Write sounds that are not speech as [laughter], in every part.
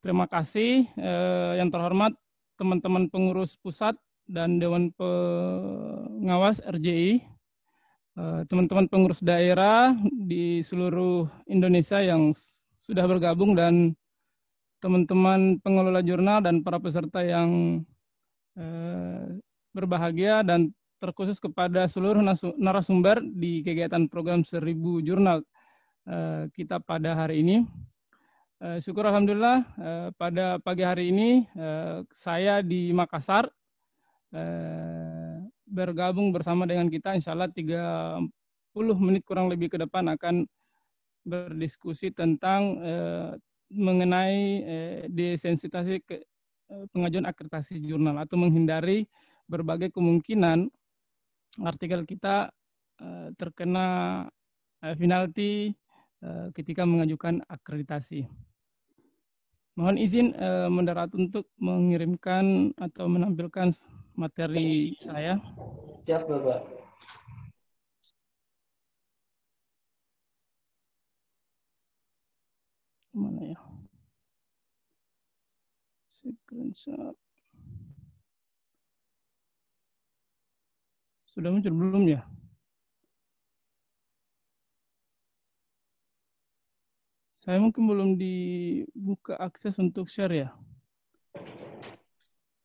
Terima kasih eh, yang terhormat teman-teman pengurus pusat dan Dewan Pengawas RJI, teman eh, teman-teman pengurus daerah di seluruh Indonesia yang sudah bergabung dan teman-teman pengelola jurnal dan para peserta yang eh, berbahagia dan terkhusus kepada seluruh narasumber di kegiatan program Seribu jurnal eh, kita pada hari ini. Eh, syukur alhamdulillah eh, pada pagi hari ini eh, saya di Makassar bergabung bersama dengan kita insya Allah 30 menit kurang lebih ke depan akan berdiskusi tentang mengenai eh, desensitasi ke, pengajuan akreditasi jurnal atau menghindari berbagai kemungkinan artikel kita terkena eh, penalti ketika mengajukan akreditasi. Mohon izin eh, mendarat untuk mengirimkan atau menampilkan materi saya. Siap, Bapak. Mana ya? Screenshot. Sudah muncul belum ya? Saya mungkin belum dibuka akses untuk share ya.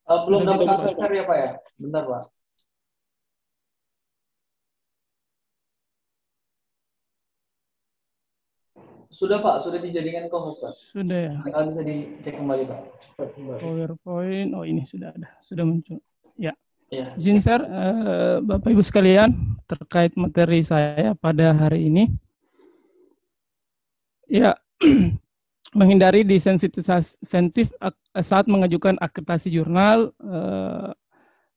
Uh, belum dapat akses share ya Pak ya? Bentar Pak. Sudah Pak, sudah dijadikan co Pak. Sudah ya. Kalau bisa dicek kembali Pak. PowerPoint, oh ini sudah ada, sudah muncul. Ya. ya. Izin share, uh, Bapak Ibu sekalian, terkait materi saya pada hari ini. Ya, [clears throat] menghindari disensitisasi saat mengajukan akreditasi jurnal eh,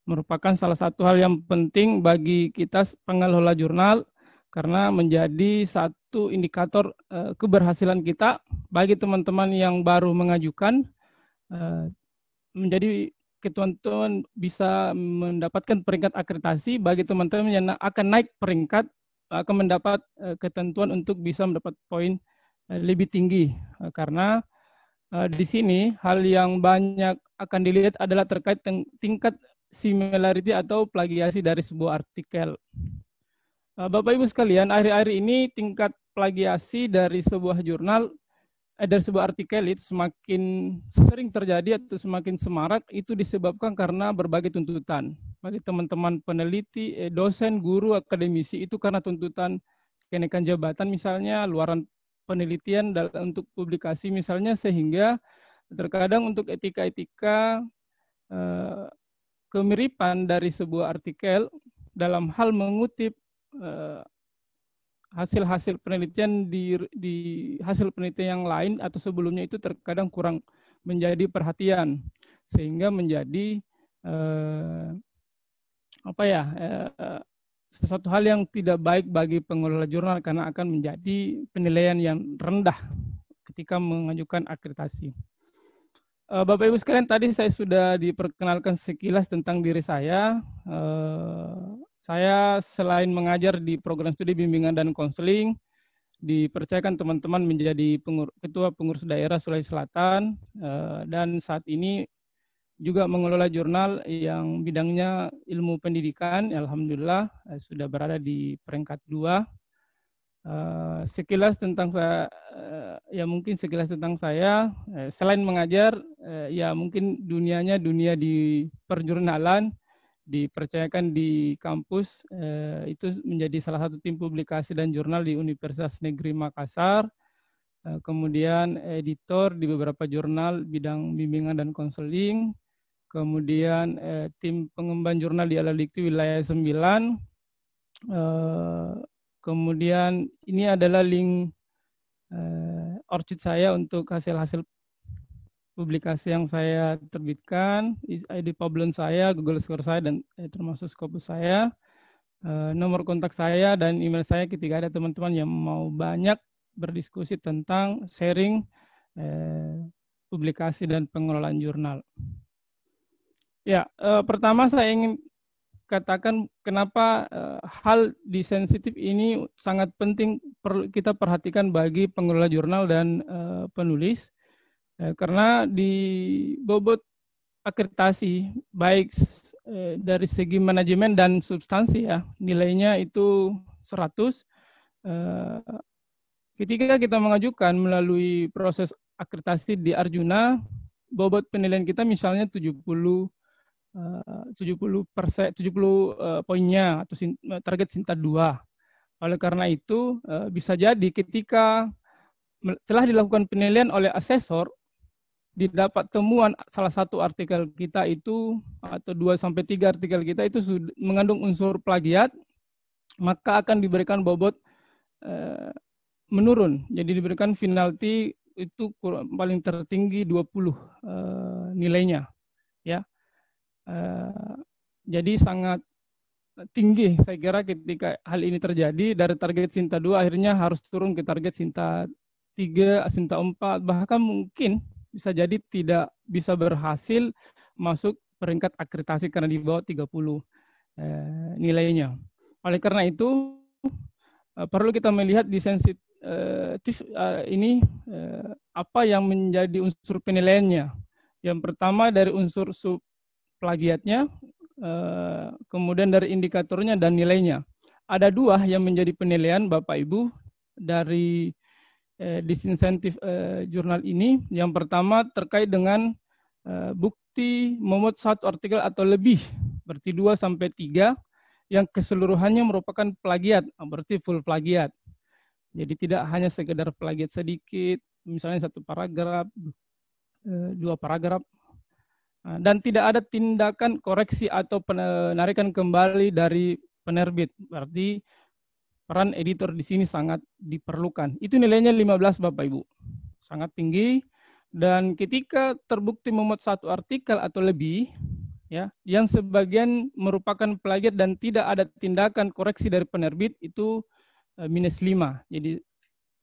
merupakan salah satu hal yang penting bagi kita pengelola jurnal karena menjadi satu indikator eh, keberhasilan kita bagi teman-teman yang baru mengajukan eh, menjadi ketentuan bisa mendapatkan peringkat akreditasi bagi teman-teman yang akan naik peringkat akan mendapat eh, ketentuan untuk bisa mendapat poin Eh, lebih tinggi eh, karena eh, di sini hal yang banyak akan dilihat adalah terkait tingkat similarity atau plagiasi dari sebuah artikel. Bapak Ibu sekalian, akhir-akhir ini tingkat plagiasi dari sebuah jurnal eh, dari sebuah artikel itu semakin sering terjadi atau semakin semarak itu disebabkan karena berbagai tuntutan. Bagi teman-teman peneliti, dosen, guru, akademisi itu karena tuntutan kenaikan jabatan misalnya, luaran penelitian dalam untuk publikasi misalnya sehingga terkadang untuk etika-etika eh, kemiripan dari sebuah artikel dalam hal mengutip eh, hasil-hasil penelitian di, di hasil penelitian yang lain atau sebelumnya itu terkadang kurang menjadi perhatian sehingga menjadi eh, apa ya eh, sesuatu hal yang tidak baik bagi pengelola jurnal karena akan menjadi penilaian yang rendah ketika mengajukan akreditasi. Eh, Bapak Ibu sekalian, tadi saya sudah diperkenalkan sekilas tentang diri saya. Eh, saya selain mengajar di program studi bimbingan dan konseling, dipercayakan teman-teman menjadi pengur ketua pengurus daerah Sulawesi Selatan eh, dan saat ini juga mengelola jurnal yang bidangnya ilmu pendidikan. Alhamdulillah eh, sudah berada di peringkat dua. Eh, sekilas tentang saya, eh, ya mungkin sekilas tentang saya. Eh, selain mengajar, eh, ya mungkin dunianya dunia di perjurnalan dipercayakan di kampus eh, itu menjadi salah satu tim publikasi dan jurnal di Universitas Negeri Makassar eh, kemudian editor di beberapa jurnal bidang bimbingan dan konseling, kemudian eh, tim pengemban jurnal di Aladikti wilayah 9. Eh, kemudian ini adalah link eh, orchid saya untuk hasil-hasil publikasi yang saya terbitkan, ID problem saya, Google Score saya, dan eh, termasuk Scopus saya, eh, nomor kontak saya, dan email saya ketika ada teman-teman yang mau banyak berdiskusi tentang sharing eh, publikasi dan pengelolaan jurnal. Ya, eh, pertama saya ingin katakan kenapa eh, hal disensitif ini sangat penting perlu kita perhatikan bagi pengelola jurnal dan eh, penulis. karena di bobot akreditasi baik dari segi manajemen dan substansi ya, nilainya itu 100. ketika kita mengajukan melalui proses akreditasi di Arjuna, bobot penilaian kita misalnya 70 70 eh, persen 70 eh, poinnya atau eh, target Sinta 2. Oleh karena itu bisa jadi ketika telah dilakukan penilaian oleh asesor didapat temuan salah satu artikel kita itu atau dua sampai tiga artikel kita itu mengandung unsur plagiat maka akan diberikan bobot menurun. Jadi diberikan finalti itu paling tertinggi 20 eh, nilainya ya Eh, jadi sangat tinggi saya kira ketika hal ini terjadi dari target Sinta 2 akhirnya harus turun ke target Sinta 3, Sinta 4 bahkan mungkin bisa jadi tidak bisa berhasil masuk peringkat akreditasi karena di bawah 30 eh, nilainya. Oleh karena itu eh, perlu kita melihat di sensitif eh, eh, ini eh, apa yang menjadi unsur penilaiannya. Yang pertama dari unsur sub plagiatnya, eh, kemudian dari indikatornya dan nilainya. Ada dua yang menjadi penilaian Bapak Ibu dari eh, disinsentif eh, jurnal ini. Yang pertama terkait dengan bukti memuat satu artikel atau lebih, berarti dua sampai tiga yang keseluruhannya merupakan plagiat, ah, berarti full plagiat. Jadi tidak hanya sekedar plagiat sedikit, misalnya satu paragraf, dua paragraf, Eh, dan tidak ada tindakan koreksi atau penarikan kembali dari penerbit. Berarti peran editor di sini sangat diperlukan. Itu nilainya 15 Bapak Ibu. Sangat tinggi dan ketika terbukti memuat satu artikel atau lebih ya yang sebagian merupakan plagiat dan tidak ada tindakan koreksi dari penerbit itu eh, minus 5. Jadi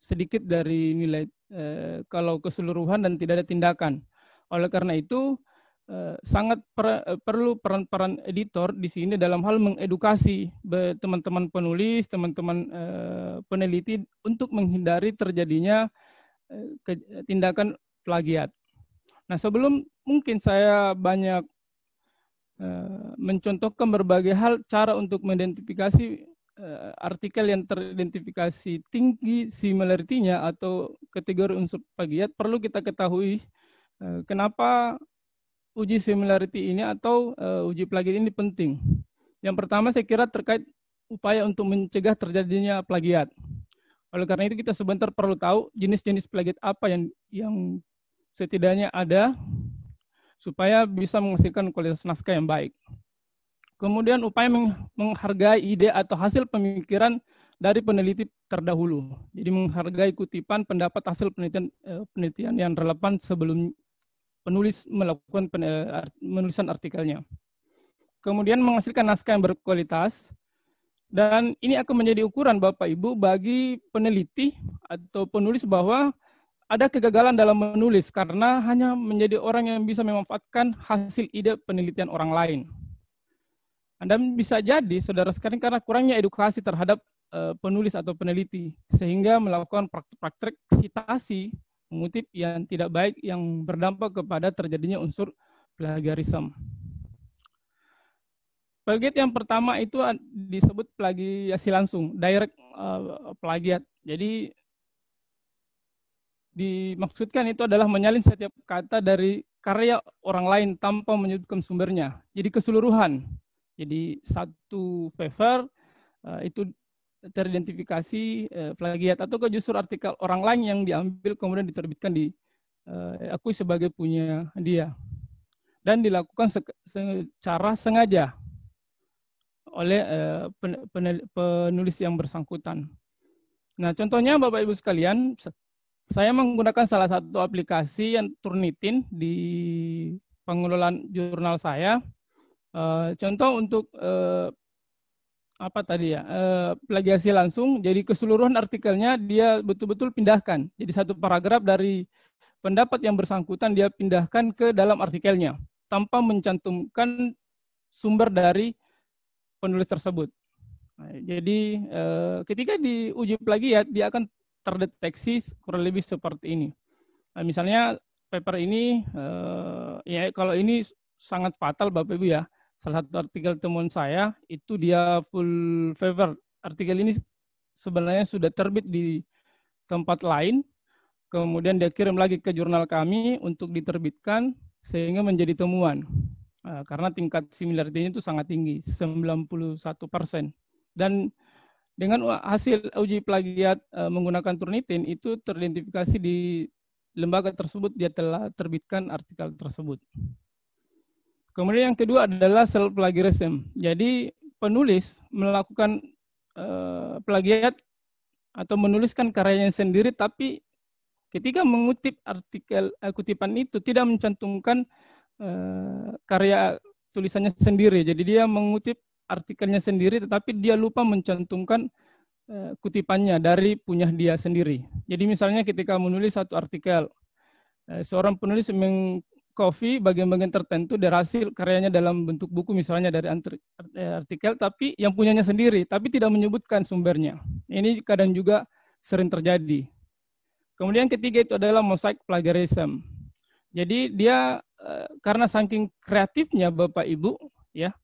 sedikit dari nilai eh, kalau keseluruhan dan tidak ada tindakan. Oleh karena itu Eh, sangat per, eh, perlu peran-peran editor di sini dalam hal mengedukasi teman-teman penulis, teman-teman eh, peneliti untuk menghindari terjadinya tindakan plagiat. Nah, sebelum mungkin saya banyak mencontohkan berbagai hal cara untuk mengidentifikasi artikel yang teridentifikasi tinggi similarity-nya atau kategori unsur plagiat perlu kita ketahui kenapa uji similarity ini atau uh, uji plagiat ini penting. Yang pertama saya kira terkait upaya untuk mencegah terjadinya plagiat. Oleh karena itu kita sebentar perlu tahu jenis-jenis plagiat apa yang yang setidaknya ada supaya bisa menghasilkan kualitas naskah yang baik. Kemudian upaya menghargai ide atau hasil pemikiran dari peneliti terdahulu. Jadi menghargai kutipan pendapat hasil penelitian eh, penelitian yang relevan sebelum penulis melakukan pen, menulisan artikelnya. Kemudian menghasilkan naskah yang berkualitas dan ini akan menjadi ukuran Bapak Ibu bagi peneliti atau penulis bahwa ada kegagalan dalam menulis karena hanya menjadi orang yang bisa memanfaatkan hasil ide penelitian orang lain. Anda bisa jadi, saudara sekalian, karena kurangnya edukasi terhadap eh, penulis atau peneliti, sehingga melakukan praktek-praktek sitasi mengutip yang tidak baik yang berdampak kepada terjadinya unsur plagiarisme. Plagiat yang pertama itu disebut plagiasi langsung, direct uh, plagiat. Jadi dimaksudkan itu adalah menyalin setiap kata dari karya orang lain tanpa menyebutkan sumbernya. Jadi keseluruhan. Jadi satu paper uh, itu teridentifikasi eh, plagiat ke justru artikel orang lain yang diambil kemudian diterbitkan di eh, aku sebagai punya dia dan dilakukan secara sengaja oleh eh, penulis yang bersangkutan. Nah, contohnya Bapak Ibu sekalian, saya menggunakan salah satu aplikasi yang Turnitin di pengelolaan jurnal saya. Eh, contoh untuk eh, apa tadi ya eh, plagiasi langsung jadi keseluruhan artikelnya dia betul-betul pindahkan jadi satu paragraf dari pendapat yang bersangkutan dia pindahkan ke dalam artikelnya tanpa mencantumkan sumber dari penulis tersebut nah, jadi eh, ketika diuji plagiat ya, dia akan terdeteksi kurang lebih seperti ini nah, misalnya paper ini eh, ya kalau ini sangat fatal bapak ibu ya salah satu artikel temuan saya itu dia full favor. Artikel ini sebenarnya sudah terbit di tempat lain, kemudian dia kirim lagi ke jurnal kami untuk diterbitkan sehingga menjadi temuan. Eh, karena tingkat similarity itu sangat tinggi, 91 persen. Dan dengan hasil uji plagiat eh, menggunakan Turnitin itu teridentifikasi di lembaga tersebut dia telah terbitkan artikel tersebut. Kemudian yang kedua adalah self plagiarism. Jadi penulis melakukan uh, plagiat atau menuliskan karyanya sendiri tapi ketika mengutip artikel uh, kutipan itu tidak mencantumkan uh, karya tulisannya sendiri. Jadi dia mengutip artikelnya sendiri tetapi dia lupa mencantumkan uh, kutipannya dari punya dia sendiri. Jadi misalnya ketika menulis satu artikel seorang penulis meng Coffee bagian-bagian tertentu dari hasil karyanya dalam bentuk buku misalnya dari eh, artikel tapi yang punyanya sendiri tapi tidak menyebutkan sumbernya. Ini kadang juga sering terjadi. Kemudian ketiga itu adalah mosaic plagiarism. Jadi dia eh, karena saking kreatifnya Bapak Ibu ya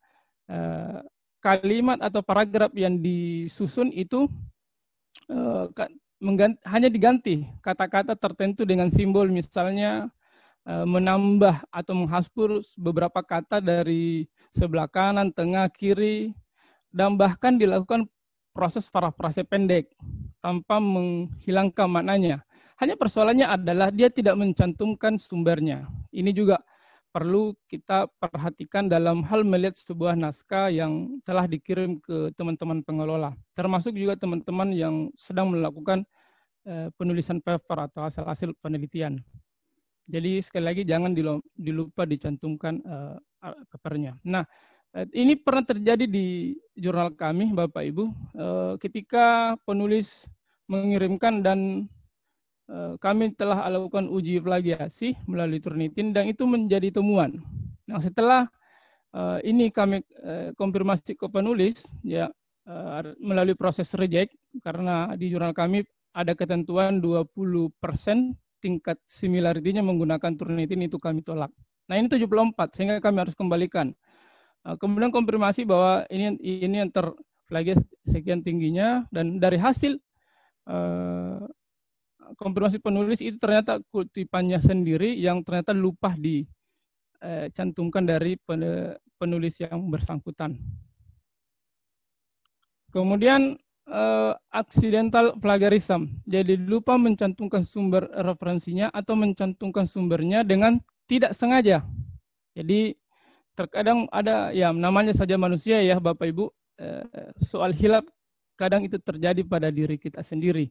eh, kalimat atau paragraf yang disusun itu hanya diganti kata-kata tertentu dengan simbol misalnya Eh, menambah atau menghapus beberapa kata dari sebelah kanan, tengah, kiri, dan bahkan dilakukan proses parafrase pendek tanpa menghilangkan maknanya. Hanya persoalannya adalah dia tidak mencantumkan sumbernya. Ini juga perlu kita perhatikan dalam hal melihat sebuah naskah yang telah dikirim ke teman-teman pengelola, termasuk juga teman-teman yang sedang melakukan eh, penulisan paper atau hasil-hasil penelitian. Jadi sekali lagi jangan dilupa dicantumkan uh, papernya. Nah, eh, ini pernah terjadi di jurnal kami, Bapak Ibu, uh, ketika penulis mengirimkan dan kami telah lakukan uji plagiasi melalui Turnitin dan itu menjadi temuan. Nah, setelah uh, ini kami uh, konfirmasi ke penulis ya uh, melalui proses reject karena di jurnal kami ada ketentuan 20% tingkat similarity menggunakan Turnitin itu kami tolak. Nah, ini 74 sehingga kami harus kembalikan. Eh, kemudian konfirmasi bahwa ini ini yang terflagged sekian tingginya dan dari hasil eh, konfirmasi penulis itu ternyata kutipannya sendiri yang ternyata lupa dicantumkan eh, dari penulis yang bersangkutan. Kemudian uh, eh, accidental plagiarism. Jadi lupa mencantumkan sumber referensinya atau mencantumkan sumbernya dengan tidak sengaja. Jadi terkadang ada ya namanya saja manusia ya Bapak Ibu eh, soal hilap kadang itu terjadi pada diri kita sendiri.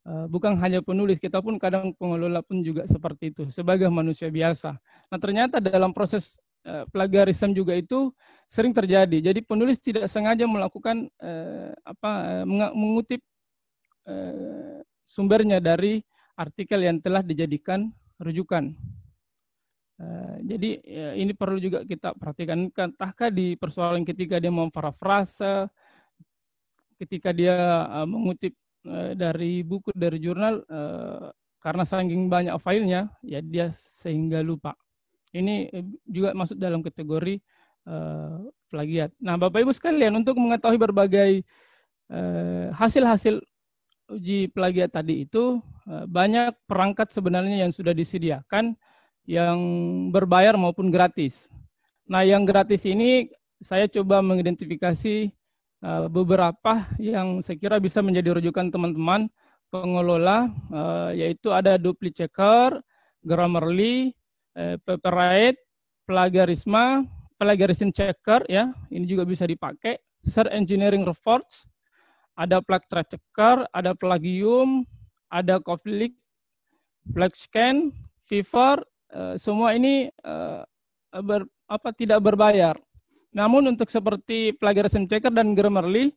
Eh, bukan hanya penulis, kita pun kadang pengelola pun juga seperti itu sebagai manusia biasa. Nah ternyata dalam proses Eh, plagiarisme juga itu sering terjadi. Jadi penulis tidak sengaja melakukan uh, apa eh, mengutip uh, sumbernya dari artikel yang telah dijadikan rujukan. Uh, jadi uh, ini perlu juga kita perhatikan. Entahkah di persoalan ketika dia memparafrase, ketika dia uh, mengutip uh, dari buku dari jurnal, uh, karena saking banyak filenya, ya dia sehingga lupa. Ini eh, juga masuk dalam kategori uh, plagiat. Nah, Bapak Ibu sekalian, untuk mengetahui berbagai eh, hasil-hasil uh, uji plagiat tadi itu, uh, banyak perangkat sebenarnya yang sudah disediakan yang berbayar maupun gratis. Nah, yang gratis ini saya coba mengidentifikasi uh, beberapa yang saya kira bisa menjadi rujukan teman-teman pengelola, yaitu ada Dupli Checker, Grammarly, eh, plagiarisme, plagiarism checker ya, ini juga bisa dipakai, search engineering reports, ada plug checker, ada plagium, ada conflict, flag scan, fever, uh, semua ini uh, ber, apa tidak berbayar. Namun untuk seperti plagiarism checker dan Grammarly,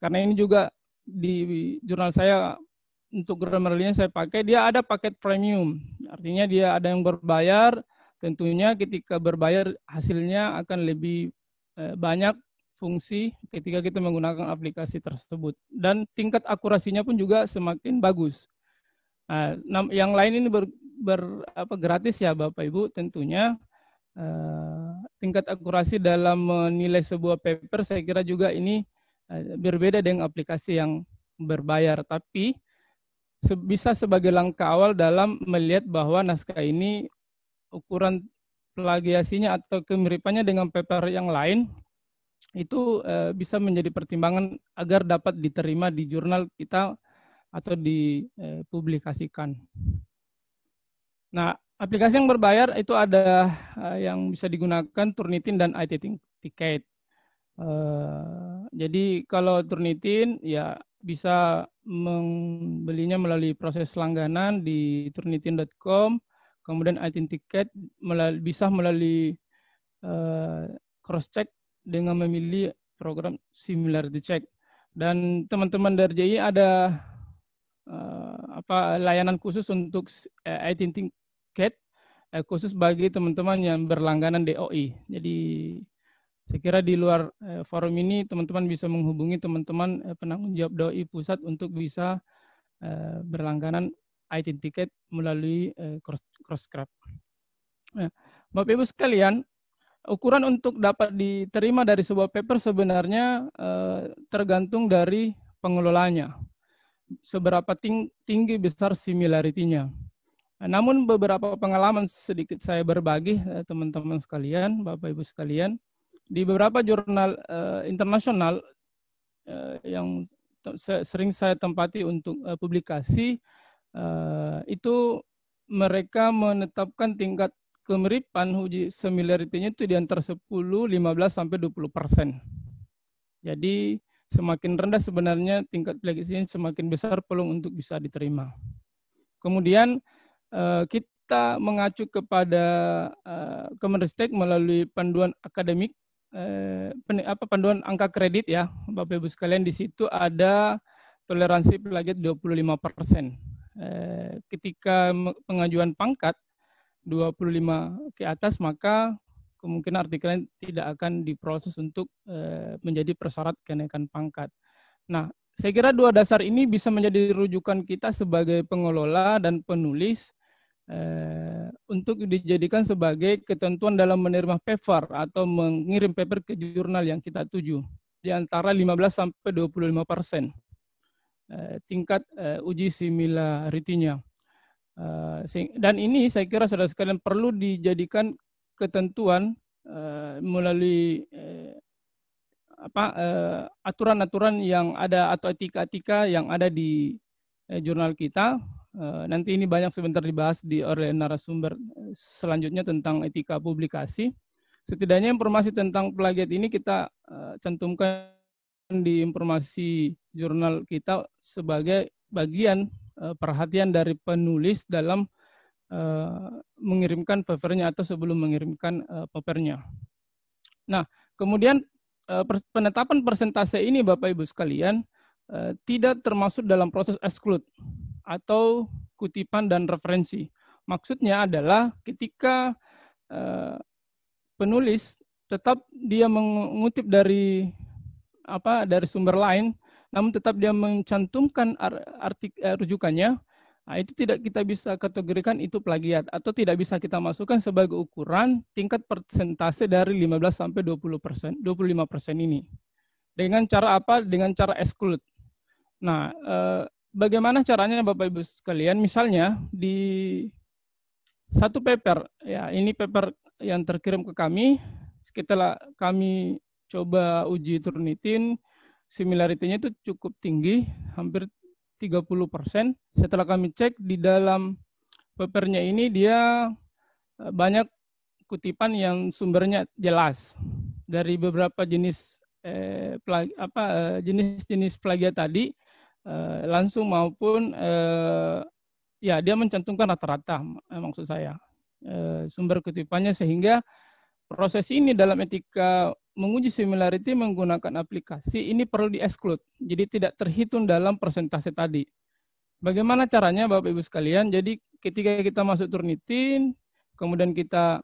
karena ini juga di jurnal saya untuk Grammarly saya pakai dia ada paket premium. Artinya dia ada yang berbayar, tentunya ketika berbayar hasilnya akan lebih eh, banyak fungsi ketika kita menggunakan aplikasi tersebut dan tingkat akurasinya pun juga semakin bagus. Nah, yang lain ini ber, ber apa gratis ya Bapak Ibu tentunya eh, tingkat akurasi dalam menilai sebuah paper saya kira juga ini eh, berbeda dengan aplikasi yang berbayar tapi bisa sebagai langkah awal dalam melihat bahwa naskah ini ukuran plagiasinya atau kemiripannya dengan paper yang lain itu eh, bisa menjadi pertimbangan agar dapat diterima di jurnal kita atau dipublikasikan. Eh, nah, aplikasi yang berbayar itu ada eh, yang bisa digunakan Turnitin dan IT Ticket. jadi kalau Turnitin ya bisa membelinya melalui proses langganan di turnitin.com, kemudian item tiket bisa melalui eh, cross check dengan memilih program similarity check. Dan teman-teman dari JI ada eh, apa layanan khusus untuk uh, item tiket khusus bagi teman-teman yang berlangganan DOI. Jadi saya kira di luar eh, forum ini teman-teman bisa menghubungi teman-teman eh, penanggung jawab doi pusat untuk bisa eh, berlangganan IT ticket melalui eh, cross, cross Nah, Bapak Ibu sekalian, ukuran untuk dapat diterima dari sebuah paper sebenarnya tergantung dari pengelolanya. Seberapa tinggi besar similarity-nya. Nah, namun beberapa pengalaman sedikit saya berbagi teman-teman sekalian, Bapak Ibu sekalian di beberapa jurnal uh, internasional uh, yang sering saya tempati untuk uh, publikasi uh, itu mereka menetapkan tingkat kemiripan uji similarity-nya itu di antara 10, 15 sampai 20 persen. Jadi semakin rendah sebenarnya tingkat plagiarisnya semakin besar peluang untuk bisa diterima. Kemudian kita mengacu kepada Kemenristek melalui panduan akademik Eh, pen, apa panduan angka kredit ya, Bapak Ibu sekalian di situ ada toleransi pelagiat 25 persen. Eh, ketika pengajuan pangkat 25 ke atas maka kemungkinan artikelnya tidak akan diproses untuk eh, menjadi persyarat kenaikan pangkat. Nah, saya kira dua dasar ini bisa menjadi rujukan kita sebagai pengelola dan penulis Eh, untuk dijadikan sebagai ketentuan dalam menerima paper atau mengirim paper ke jurnal yang kita tuju di antara 15 sampai 25 persen eh, tingkat eh, uji similarity-nya. dan ini saya kira saudara sekalian perlu dijadikan ketentuan melalui apa aturan-aturan yang ada atau etika-etika yang ada di jurnal kita Eh, nanti ini banyak sebentar dibahas di oleh narasumber eh, selanjutnya tentang etika publikasi. Setidaknya informasi tentang plagiat ini kita eh, cantumkan di informasi jurnal kita sebagai bagian perhatian dari penulis dalam mengirimkan papernya atau sebelum mengirimkan papernya. Nah, kemudian penetapan persentase ini Bapak Ibu sekalian tidak termasuk dalam proses exclude atau kutipan dan referensi. Maksudnya adalah ketika eh, penulis tetap dia mengutip dari apa dari sumber lain, namun tetap dia mencantumkan artik eh, rujukannya, nah, itu tidak kita bisa kategorikan itu plagiat atau tidak bisa kita masukkan sebagai ukuran tingkat persentase dari 15 sampai 20 persen, 25 persen ini. Dengan cara apa? Dengan cara exclude. Nah, eh, bagaimana caranya Bapak Ibu sekalian? Misalnya di satu paper, ya ini paper yang terkirim ke kami, setelah kami coba uji Turnitin, similarity-nya itu cukup tinggi, hampir 30 persen. Setelah kami cek di dalam papernya ini dia eh, banyak kutipan yang sumbernya jelas dari beberapa jenis eh, plagi, apa eh, jenis-jenis plagiat tadi Eh, langsung maupun uh, ya dia mencantumkan rata-rata eh, maksud saya uh, sumber kutipannya sehingga proses ini dalam etika menguji similarity menggunakan aplikasi ini perlu di-exclude. Jadi tidak terhitung dalam persentase tadi. Bagaimana caranya Bapak Ibu sekalian? Jadi ketika kita masuk Turnitin, kemudian kita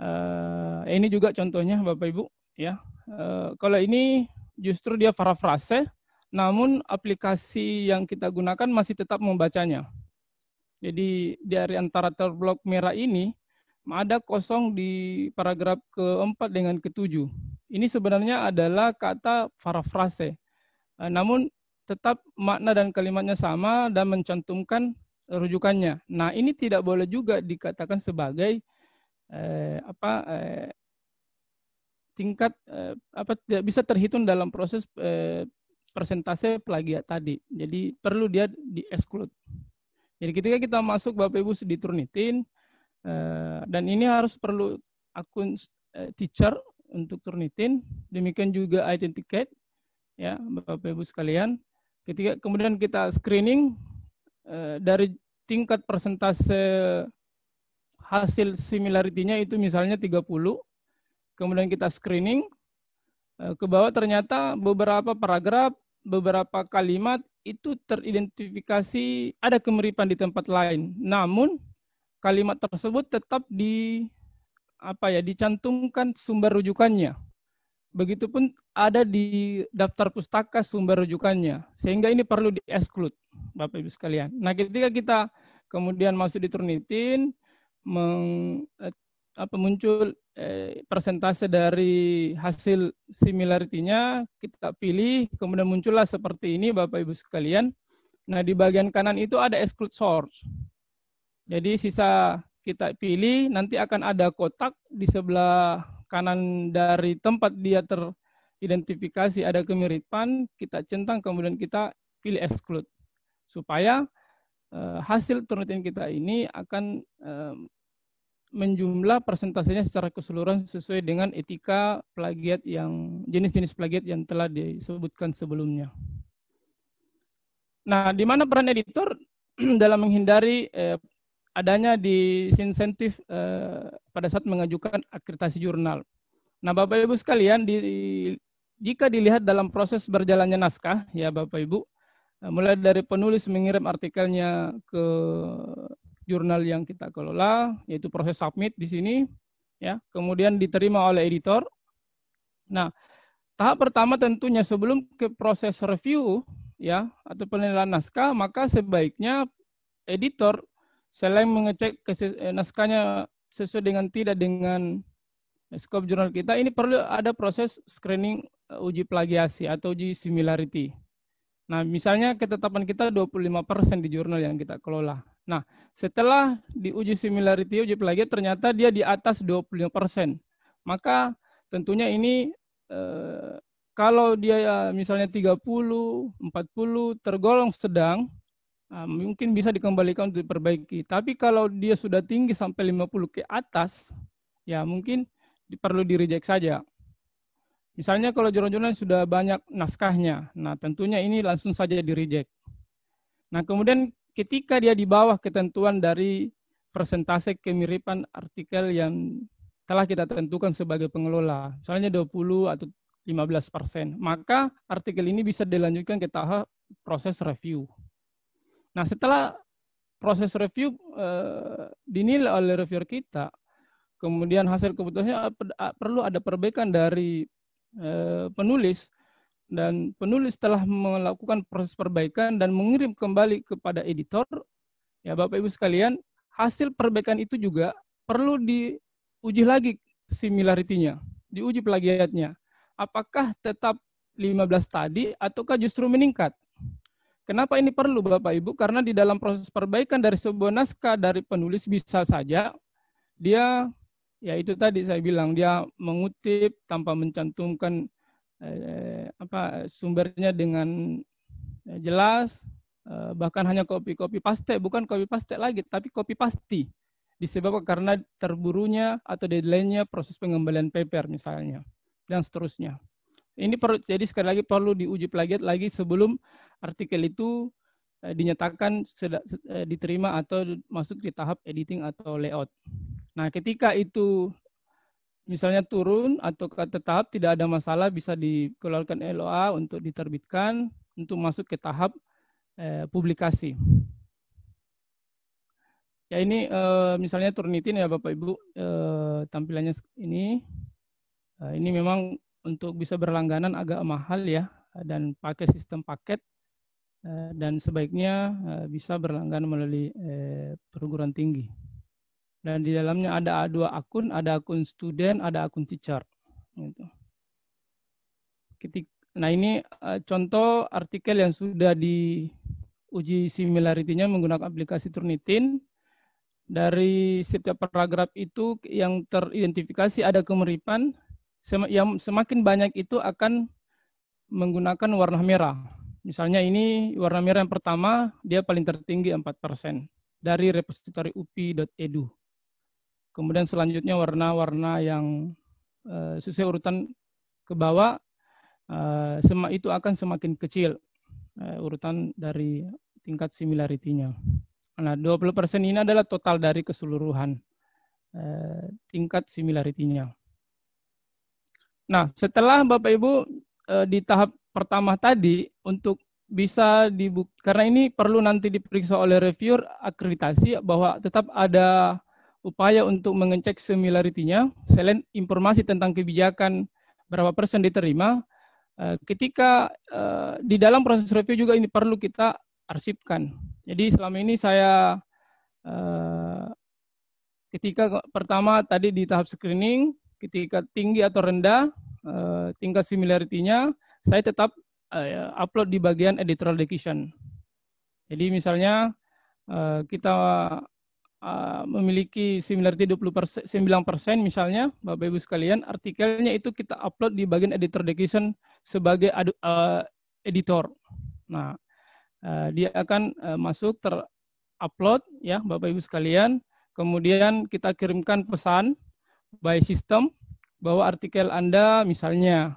uh, ini juga contohnya Bapak Ibu ya. Uh, kalau ini justru dia parafrase namun aplikasi yang kita gunakan masih tetap membacanya. Jadi dari antara terblok merah ini ada kosong di paragraf keempat dengan ketujuh. Ini sebenarnya adalah kata parafrase. Eh, namun tetap makna dan kalimatnya sama dan mencantumkan rujukannya. Nah, ini tidak boleh juga dikatakan sebagai eh, apa eh, tingkat eh, apa tidak bisa terhitung dalam proses eh, persentase plagiat tadi. Jadi perlu dia di exclude. Jadi ketika kita masuk Bapak Ibu di Turnitin eh, dan ini harus perlu akun eh, teacher untuk Turnitin, demikian juga identikate ya Bapak Ibu sekalian. Ketika kemudian kita screening eh, dari tingkat persentase hasil similarity-nya itu misalnya 30, kemudian kita screening Eh, ke bawah ternyata beberapa paragraf, beberapa kalimat itu teridentifikasi ada kemiripan di tempat lain. Namun kalimat tersebut tetap di apa ya dicantumkan sumber rujukannya. Begitupun ada di daftar pustaka sumber rujukannya. Sehingga ini perlu di exclude Bapak Ibu sekalian. Nah, ketika kita kemudian masuk di Turnitin meng, apa muncul eh, persentase dari hasil similarity-nya kita pilih kemudian muncullah seperti ini Bapak Ibu sekalian. Nah, di bagian kanan itu ada exclude source. Jadi sisa kita pilih nanti akan ada kotak di sebelah kanan dari tempat dia teridentifikasi ada kemiripan, kita centang kemudian kita pilih exclude supaya eh, hasil turnitin kita ini akan eh, menjumlah persentasenya secara keseluruhan sesuai dengan etika plagiat yang jenis-jenis plagiat yang telah disebutkan sebelumnya. Nah, di mana peran editor [clears throat] dalam menghindari eh, adanya disinsentif eh, pada saat mengajukan akreditasi jurnal. Nah, Bapak Ibu sekalian, di, jika dilihat dalam proses berjalannya naskah, ya Bapak Ibu, eh, mulai dari penulis mengirim artikelnya ke jurnal yang kita kelola, yaitu proses submit di sini, ya, kemudian diterima oleh editor. Nah, tahap pertama tentunya sebelum ke proses review, ya, atau penilaian naskah, maka sebaiknya editor selain mengecek eh, naskahnya sesuai dengan tidak dengan scope jurnal kita, ini perlu ada proses screening eh, uji plagiasi atau uji similarity. Nah, misalnya ketetapan kita 25% di jurnal yang kita kelola. Nah, setelah diuji similarity, uji plagiat, ternyata dia di atas 25 Maka tentunya ini eh, kalau dia eh, misalnya 30, 40 tergolong sedang, eh, mungkin bisa dikembalikan untuk diperbaiki. Tapi kalau dia sudah tinggi sampai 50 ke atas, ya mungkin perlu di reject saja. Misalnya kalau jurnal-jurnal sudah banyak naskahnya, nah tentunya ini langsung saja di reject. Nah kemudian ketika dia di bawah ketentuan dari persentase kemiripan artikel yang telah kita tentukan sebagai pengelola, misalnya 20 atau 15 persen, maka artikel ini bisa dilanjutkan ke tahap proses review. Nah, setelah proses review eh, dinilai oleh reviewer kita, kemudian hasil keputusannya eh, eh, perlu ada perbaikan dari eh, penulis, dan penulis telah melakukan proses perbaikan dan mengirim kembali kepada editor. Ya Bapak Ibu sekalian, hasil perbaikan itu juga perlu diuji lagi similaritinya, diuji diuji plagiatnya. Apakah tetap 15 tadi ataukah justru meningkat? Kenapa ini perlu Bapak Ibu? Karena di dalam proses perbaikan dari sebuah naskah dari penulis bisa saja dia ya itu tadi saya bilang dia mengutip tanpa mencantumkan eh, apa sumbernya dengan eh, jelas eh, bahkan hanya kopi kopi paste bukan kopi paste lagi tapi kopi pasti disebabkan karena terburunya atau deadline-nya proses pengembalian paper misalnya dan seterusnya. Ini perlu jadi sekali lagi perlu diuji plagiat lagi sebelum artikel itu eh, dinyatakan sedak, sedak, eh, diterima atau masuk di tahap editing atau layout. Nah, ketika itu misalnya turun atau tetap tidak ada masalah bisa dikeluarkan LOA untuk diterbitkan untuk masuk ke tahap eh, publikasi. Ya ini eh, misalnya Turnitin ya Bapak Ibu eh, tampilannya ini. Eh, ini memang untuk bisa berlangganan agak mahal ya dan pakai sistem paket eh, dan sebaiknya eh, bisa berlangganan melalui eh, perguruan tinggi dan di dalamnya ada dua akun, ada akun student, ada akun teacher. Gitu. nah ini eh, contoh artikel yang sudah diuji similarity-nya menggunakan aplikasi Turnitin. Dari setiap paragraf itu yang teridentifikasi ada kemiripan, yang semakin banyak itu akan menggunakan warna merah. Misalnya ini warna merah yang pertama, dia paling tertinggi 4% dari repositori upi.edu. Kemudian selanjutnya warna-warna yang uh, sesuai urutan ke bawah eh, semak itu akan semakin kecil eh, urutan dari tingkat similarity-nya. Nah, 20% ini adalah total dari keseluruhan tingkat similarity-nya. Nah, setelah Bapak Ibu di tahap pertama tadi untuk bisa dibuka, karena ini perlu nanti diperiksa oleh reviewer akreditasi bahwa tetap ada upaya untuk mengecek similaritinya, selain informasi tentang kebijakan berapa persen diterima, eh, ketika eh, di dalam proses review juga ini perlu kita arsipkan. Jadi selama ini saya eh, ketika pertama tadi di tahap screening, ketika tinggi atau rendah tingkat similaritinya, saya tetap upload di bagian editorial decision. Jadi misalnya kita uh, memiliki similarity 20 persen, 9 misalnya, Bapak Ibu sekalian, artikelnya itu kita upload di bagian editor decision sebagai adu, uh, editor. Nah, uh, dia akan uh, masuk terupload ya Bapak Ibu sekalian. Kemudian kita kirimkan pesan by system bahwa artikel Anda misalnya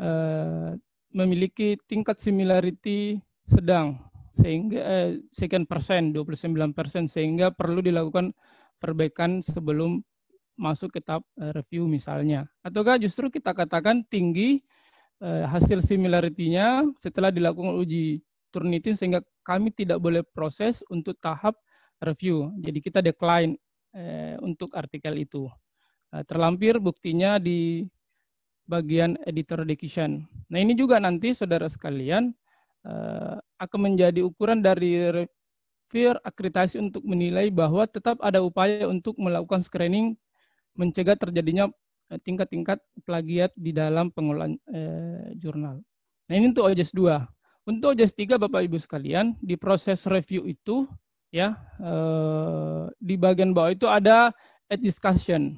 uh, memiliki tingkat similarity sedang sehingga eh, sekian persen 29 persen sehingga perlu dilakukan perbaikan sebelum masuk ke tahap eh, review misalnya ataukah justru kita katakan tinggi eh, hasil similarity-nya setelah dilakukan uji Turnitin sehingga kami tidak boleh proses untuk tahap review jadi kita decline eh, untuk artikel itu eh, terlampir buktinya di bagian editor decision nah ini juga nanti saudara sekalian Eh, akan menjadi ukuran dari peer akreditasi untuk menilai bahwa tetap ada upaya untuk melakukan screening mencegah terjadinya eh, tingkat-tingkat plagiat di dalam pengelolaan eh, jurnal. Nah ini untuk OJS 2. Untuk OJS 3 Bapak Ibu sekalian, di proses review itu ya eh, di bagian bawah itu ada at discussion.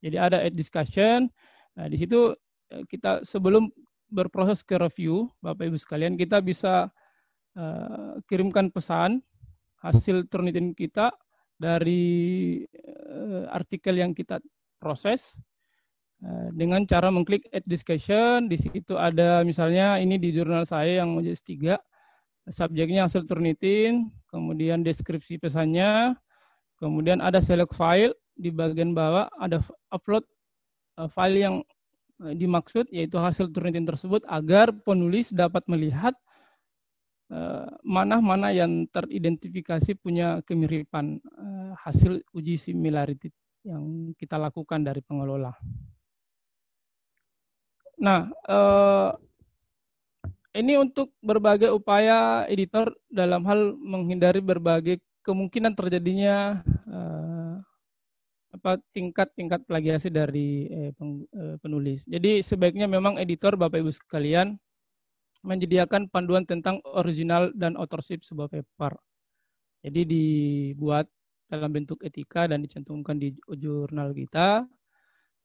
Jadi ada at discussion. Nah, di situ eh, kita sebelum berproses ke review, Bapak Ibu sekalian, kita bisa uh, kirimkan pesan hasil Turnitin kita dari uh, artikel yang kita proses uh, dengan cara mengklik add discussion. Di situ ada misalnya ini di jurnal saya yang majelis 3, subjeknya hasil Turnitin, kemudian deskripsi pesannya, kemudian ada select file di bagian bawah ada upload file yang Eh, dimaksud yaitu hasil Turnitin tersebut agar penulis dapat melihat eh, mana-mana yang teridentifikasi punya kemiripan eh, hasil uji similarity yang kita lakukan dari pengelola. Nah, ini untuk berbagai upaya editor dalam hal menghindari berbagai kemungkinan terjadinya apa tingkat-tingkat plagiasi dari eh, peng, eh, penulis. Jadi sebaiknya memang editor Bapak Ibu sekalian menyediakan panduan tentang original dan authorship sebuah paper. Jadi dibuat dalam bentuk etika dan dicantumkan di jurnal kita.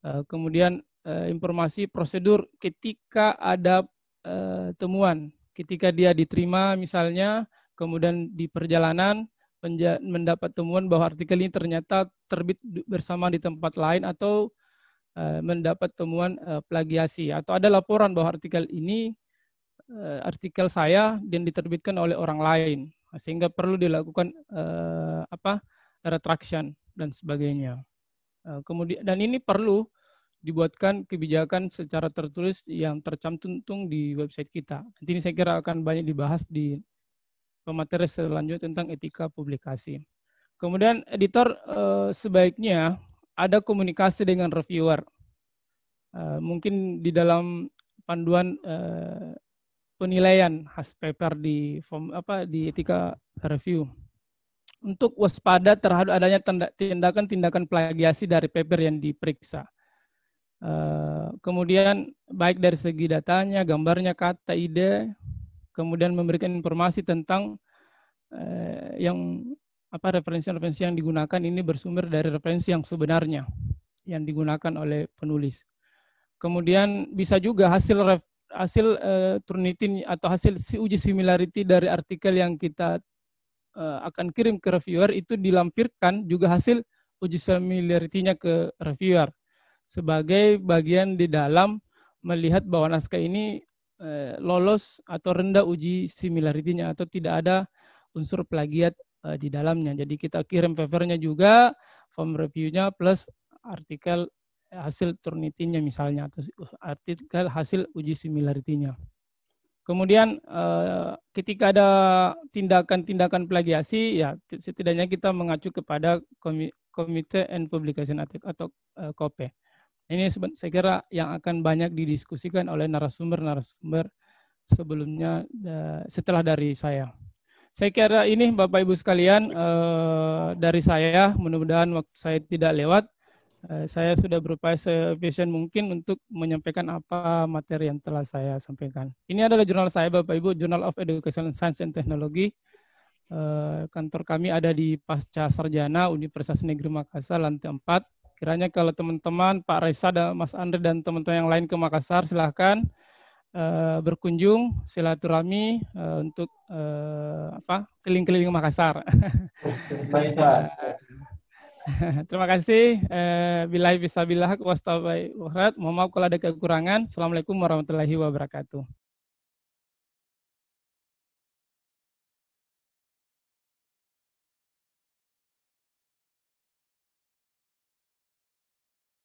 Eh, kemudian eh, informasi prosedur ketika ada eh, temuan, ketika dia diterima misalnya, kemudian di perjalanan mendapat temuan bahwa artikel ini ternyata terbit bersama di tempat lain atau eh, mendapat temuan eh, plagiasi atau ada laporan bahwa artikel ini eh, artikel saya dan diterbitkan oleh orang lain sehingga perlu dilakukan apa retraction dan sebagainya. kemudian dan ini perlu dibuatkan kebijakan secara tertulis yang tercantum di website kita. Nanti ini saya kira akan banyak dibahas di materi selanjutnya tentang etika publikasi. Kemudian editor eh, sebaiknya ada komunikasi dengan reviewer. Eh, mungkin di dalam panduan eh, penilaian has paper di form apa di etika review untuk waspada terhadap adanya tindakan-tindakan plagiasi dari paper yang diperiksa. kemudian baik dari segi datanya, gambarnya, kata, ide, kemudian memberikan informasi tentang eh, yang apa referensi-referensi yang digunakan ini bersumber dari referensi yang sebenarnya yang digunakan oleh penulis. Kemudian bisa juga hasil ref, hasil eh, Turnitin atau hasil uji similarity dari artikel yang kita eh, akan kirim ke reviewer itu dilampirkan juga hasil uji similarity-nya ke reviewer sebagai bagian di dalam melihat bahwa naskah ini eh, lolos atau rendah uji similarity-nya atau tidak ada unsur plagiat eh, di dalamnya. Jadi kita kirim papernya juga, form review-nya plus artikel hasil turnitinnya misalnya atau uh, artikel hasil uji similarity-nya. Kemudian eh, ketika ada tindakan-tindakan plagiasi, ya setidaknya kita mengacu kepada Komite and Publication atau eh, KOPE. Ini saya kira yang akan banyak didiskusikan oleh narasumber-narasumber sebelumnya setelah dari saya. Saya kira ini Bapak Ibu sekalian eh, dari saya, mudah-mudahan waktu saya tidak lewat. Eh, saya sudah berupaya seefisien mungkin untuk menyampaikan apa materi yang telah saya sampaikan. Ini adalah jurnal saya Bapak Ibu, Journal of Education Science and Technology. Eh, kantor kami ada di Pasca Sarjana Universitas Negeri Makassar lantai 4 Kiranya kalau teman-teman Pak Reza, dan Mas Andre dan teman-teman yang lain ke Makassar silahkan uh, berkunjung silaturahmi uh, untuk uh, apa keliling-keliling Makassar. Baik Pak. [laughs] Terima kasih. Bila bisa billah, wastabai Mohon maaf kalau ada kekurangan. Assalamualaikum warahmatullahi wabarakatuh.